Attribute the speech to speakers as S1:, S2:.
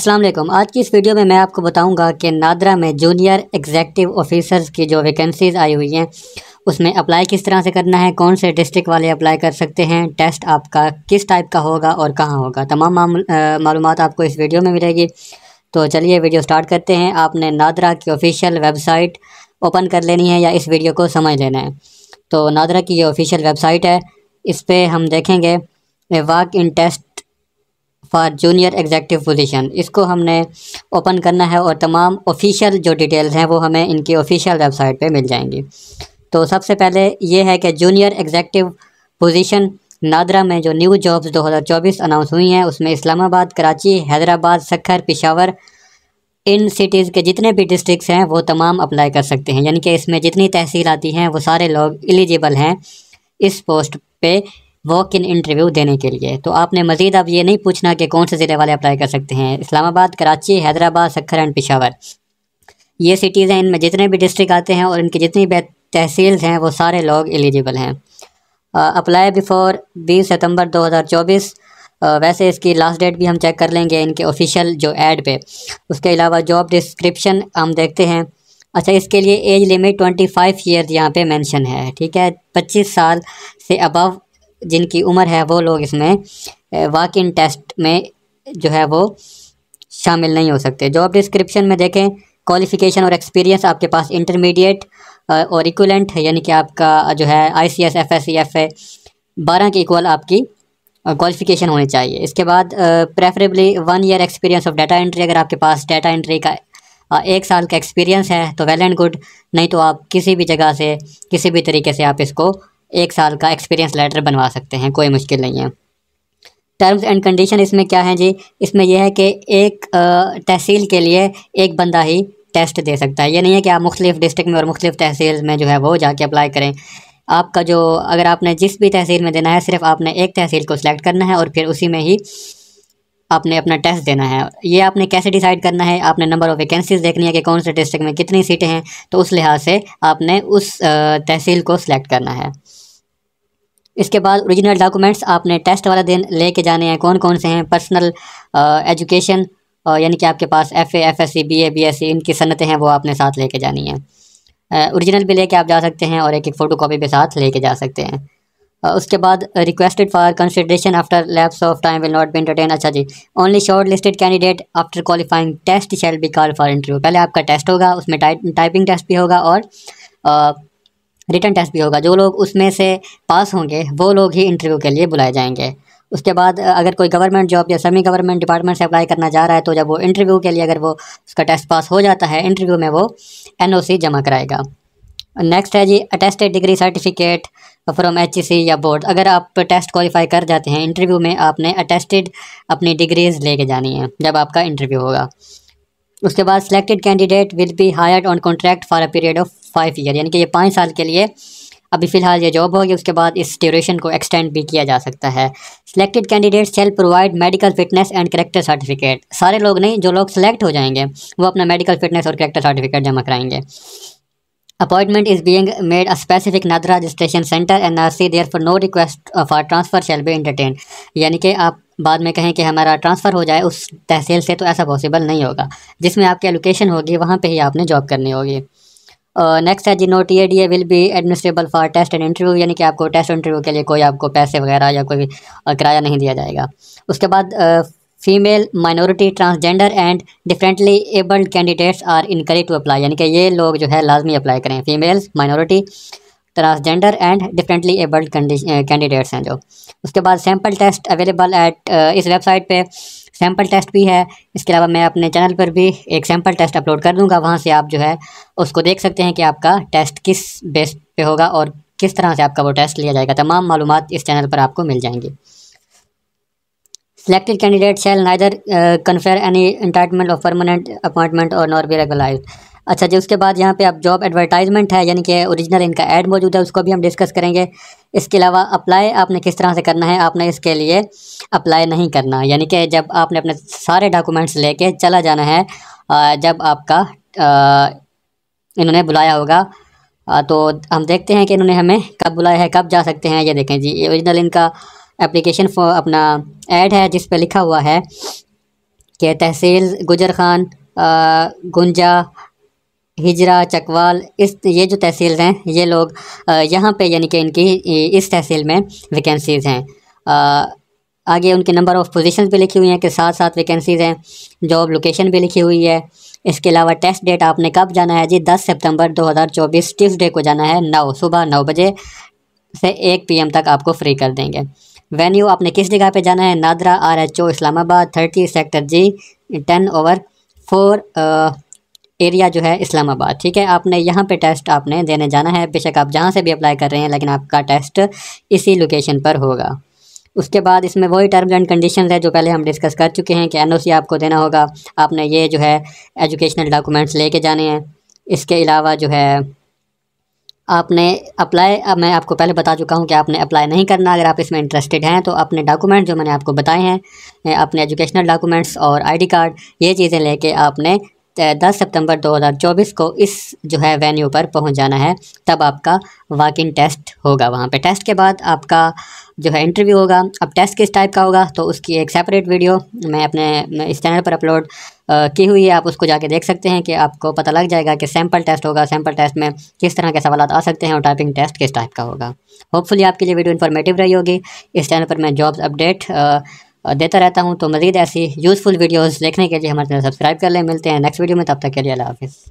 S1: असलम आज की इस वीडियो में मैं आपको बताऊंगा कि नादरा में जूनियर एग्जेक्टिव ऑफिसर्स की जो वैकेंसीज़ आई हुई हैं उसमें अप्लाई किस तरह से करना है कौन से डिस्ट्रिक्ट वाले अप्लाई कर सकते हैं टेस्ट आपका किस टाइप का होगा और कहाँ होगा तमाम मालूम आपको इस वीडियो में मिलेगी तो चलिए वीडियो स्टार्ट करते हैं आपने नादरा की ऑफिशियल वेबसाइट ओपन कर लेनी है या इस वीडियो को समझ लेना है तो नादरा की ये ऑफिशियल वेबसाइट है इस पर हम देखेंगे walk in test for junior executive position इसको हमने ओपन करना है और तमाम ऑफिशियल जो डिटेल्स हैं वो हमें इनकी ऑफिशियल वेबसाइट पे मिल जाएंगी तो सबसे पहले ये है कि जूनियर एग्जेक्टिव पोजिशन नादरा में जो न्यू जॉब्स 2024 अनाउंस हुई हैं उसमें इस्लामाबाद कराची हैदराबाद सखर पिशावर इन सिटीज़ के जितने भी डिस्ट्रिक्स हैं वो तमाम अप्लाई कर सकते हैं यानी कि इसमें जितनी तहसील आती हैं वो सारे लोग एलिजिबल हैं इस पोस्ट पे वॉक इन इंटरव्यू देने के लिए तो आपने मजीद अब ये नहीं पूछना कि कौन से ज़िले वाले अप्लाई कर सकते हैं इस्लामाबाद कराची हैदराबाद सखर एंड पिशावर ये सिटीज़ हैं इनमें जितने भी डिस्ट्रिक्ट आते हैं और इनकी जितनी भी तहसील्स हैं वो सारे लोग एलिजिबल हैं अप्लाई बिफोर बीस सितम्बर दो हज़ार चौबीस वैसे इसकी लास्ट डेट भी हम चेक कर लेंगे इनके ऑफिशियल जो एड पे उसके अलावा जॉब डिस्क्रिप्शन हम देखते हैं अच्छा इसके लिए age limit twenty five year यहाँ पे मेंशन है ठीक है पच्चीस साल से अबव जिनकी उम्र है वो लोग इसमें वाक इन टेस्ट में जो है वो शामिल नहीं हो सकते जॉब डिस्क्रिप्शन में देखें क्वालिफ़िकेशन और एक्सपीरियंस आपके पास इंटरमीडिएट और इक्वलेंट है यानी कि आपका जो है I C S F S C F A बारह के इक्वल आपकी क्वालिफिकेशन होनी चाहिए इसके बाद preferably one year experience of data entry अगर आपके पास डाटा एंट्री का एक साल का एक्सपीरियंस है तो वेल एंड गुड नहीं तो आप किसी भी जगह से किसी भी तरीके से आप इसको एक साल का एक्सपीरियंस लेटर बनवा सकते हैं कोई मुश्किल नहीं है टर्म्स एंड कंडीशन इसमें क्या है जी इसमें यह है कि एक तहसील के लिए एक बंदा ही टेस्ट दे सकता है ये नहीं है कि आप मुख्तलिफ डिस्ट्रिक्ट में और मुख्तलिफ तहसील में जो है वो जाके अप्लाई करें आपका जो अगर आपने जिस भी तहसील में देना है सिर्फ आपने एक तहसील को सिलेक्ट करना है और फिर उसी में ही आपने अपना टेस्ट देना है ये आपने कैसे डिसाइड करना है आपने नंबर ऑफ़ वैकेंसीज देखनी है कि कौन से डिस्ट्रिक्ट में कितनी सीटें हैं तो उस लिहाज से आपने उस तहसील को सिलेक्ट करना है इसके बाद ओरिजिनल डॉक्यूमेंट्स आपने टेस्ट वाला दिन लेके जाने हैं कौन कौन से हैं पर्सनल एजुकेशन यानी कि आपके पास F F S C B A B S C इनकी सन्नतें हैं वो आपने साथ लेके जानी है ओरिजिनल भी लेके आप जा सकते हैं और एक एक फ़ोटो कापी भी साथ लेके जा सकते हैं उसके बाद requested for consideration after lapse of time will not be entertain अच्छा जी only shortlisted candidate after qualifying test shall be call for interview पहले आपका टेस्ट होगा उसमें टाइपिंग टेस्ट भी होगा और रिटर्न टेस्ट भी होगा जो लोग उसमें से पास होंगे वो लोग ही इंटरव्यू के लिए बुलाए जाएंगे उसके बाद अगर कोई गवर्नमेंट जॉब या सेमी गवर्नमेंट डिपार्टमेंट से अप्लाई करना चाह रहा है तो जब वो इंटरव्यू के लिए अगर वो उसका टेस्ट पास हो जाता है इंटरव्यू में वो एन जमा कराएगा नेक्स्ट है जी attested degree certificate from H या बोर्ड अगर आप टेस्ट क्वालिफाई कर जाते हैं इंटरव्यू में आपने अटेस्टेड अपनी डिग्रीज लेके जानी है जब आपका इंटरव्यू होगा उसके बाद selected candidate will be hired on contract for a period of five year यानी कि ये पाँच साल के लिए अभी फ़िलहाल ये जॉब होगी उसके बाद इस ड्यूरेशन को एक्सटेंड भी किया जा सकता है selected candidate shall provide medical fitness and character certificate सारे लोग नहीं जो लोग सेलेक्ट हो जाएंगे वो अपना मेडिकल फिटनेस और करेक्टर सर्टिफिकेट जमा कराएंगे appointment is being made a specific NADRA registration centre N R C therefore no request for transfer shall be entertain यानी कि आप बाद में कहें कि हमारा ट्रांसफ़र हो जाए उस तहसील से तो ऐसा पॉसिबल नहीं होगा जिसमें आपकी एलोकेशन होगी वहाँ पर ही आपने जॉब करनी होगी नेक्स्ट है जी note A D A will be administrable for test and interview यानी कि आपको टेस्ट इंटरव्यू के लिए कोई आपको पैसे वगैरह या कोई किराया नहीं दिया जाएगा उसके बाद female minority transgender and differently abled candidates are encourage to apply यानी कि ये लोग जो है लाजमी अप्लाई करें females minority transgender and differently abled candidates हैं जो उसके बाद सैम्पल टेस्ट अवेलेबल एट इस वेबसाइट पे सैम्पल टेस्ट भी है इसके अलावा मैं अपने चैनल पर भी एक सैम्पल टेस्ट अपलोड कर दूंगा वहाँ से आप जो है उसको देख सकते हैं कि आपका टेस्ट किस बेस पे होगा और किस तरह से आपका वो टेस्ट लिया जाएगा तमाम मालूम इस चैनल पर आपको मिल जाएंगी selected candidate shall neither confer any any और परमानेंट अपॉइंटमेंट और नॉर बी रेगुलाइज अच्छा जी उसके बाद यहाँ पे आप जॉब एडवर्टाइजमेंट है यानी कि ओरिजिनल इनका ऐड मौजूद है उसको भी हम डिस्कस करेंगे इसके अलावा अप्लाई आपने किस तरह से करना है आपने इसके लिए अप्लाई नहीं करना यानी कि जब आपने अपने सारे डॉक्यूमेंट्स लेके चला जाना है जब आपका इन्होंने बुलाया होगा तो हम देखते हैं कि इन्होंने हमें कब बुलाया है कब जा सकते हैं ये देखें जी ओरिजिनल इनका एप्लीकेशन अपना ऐड है जिस पर लिखा हुआ है कि तहसील गुजर खान गुंजा हिजरा चकवाल इस ये जो तहसील हैं ये लोग यहाँ पे यानी कि इनकी इस तहसील में वैकेंसीज़ हैं आगे उनके नंबर ऑफ़ पोजीशंस भी लिखी हुई हैं कि साथ साथ वैकेंसीज़ हैं जॉब लोकेशन भी लिखी हुई है इसके अलावा टेस्ट डेट आपने कब जाना है जी दस सितंबर 2024 ट्यूसडे को जाना है नौ सुबह नौ बजे से एक पीएम तक आपको फ्री कर देंगे वेन्यू आपने किस जगह पे जाना है NADRA R H O Islamabad thirty sector G ten over four area जो है इस्लामाबाद ठीक है आपने यहाँ पे टेस्ट आपने देने जाना है बेशक आप जहाँ से भी अप्लाई कर रहे हैं लेकिन आपका टेस्ट इसी लोकेशन पर होगा उसके बाद इसमें वही टर्म्स एंड कंडीशन है जो पहले हम डिस्कस कर चुके हैं कि एन आपको देना होगा आपने ये जो है एजुकेशनल डॉक्यूमेंट्स लेके जाने हैं इसके अलावा जो है आपने अप्लाई अब मैं आपको पहले बता चुका हूँ कि आपने अप्लाई नहीं करना अगर आप इसमें इंटरेस्टेड हैं तो अपने डॉक्यूमेंट जो मैंने आपको बताए हैं अपने एजुकेशनल डॉक्यूमेंट्स और आईडी कार्ड ये चीज़ें लेके आपने दस सितंबर 2024 को इस जो है वेन्यू पर पहुंच जाना है तब आपका वॉकिंग इन टेस्ट होगा वहां पे टेस्ट के बाद आपका जो है इंटरव्यू होगा अब टेस्ट किस टाइप का होगा तो उसकी एक सेपरेट वीडियो मैं अपने मैं इस चैनल पर अपलोड की हुई है आप उसको जाके देख सकते हैं कि आपको पता लग जाएगा कि सैम्पल टेस्ट होगा सैम्पल टेस्ट में किस तरह के सवाल आ सकते हैं और टाइपिंग टेस्ट किस टाइप का होगा होपफुली आपके लिए वीडियो इन्फॉर्मेटिव रही होगी इस चैनल पर मैं जॉब्स अपडेट देता रहता हूँ तो मज़ीद ऐसी यूज़फुल वीडियोज़ देखने के लिए हमारे चैनल सब्सक्राइब कर लें मिलते हैं नेक्स्ट वीडियो में तब तक के लिए अला हाफ़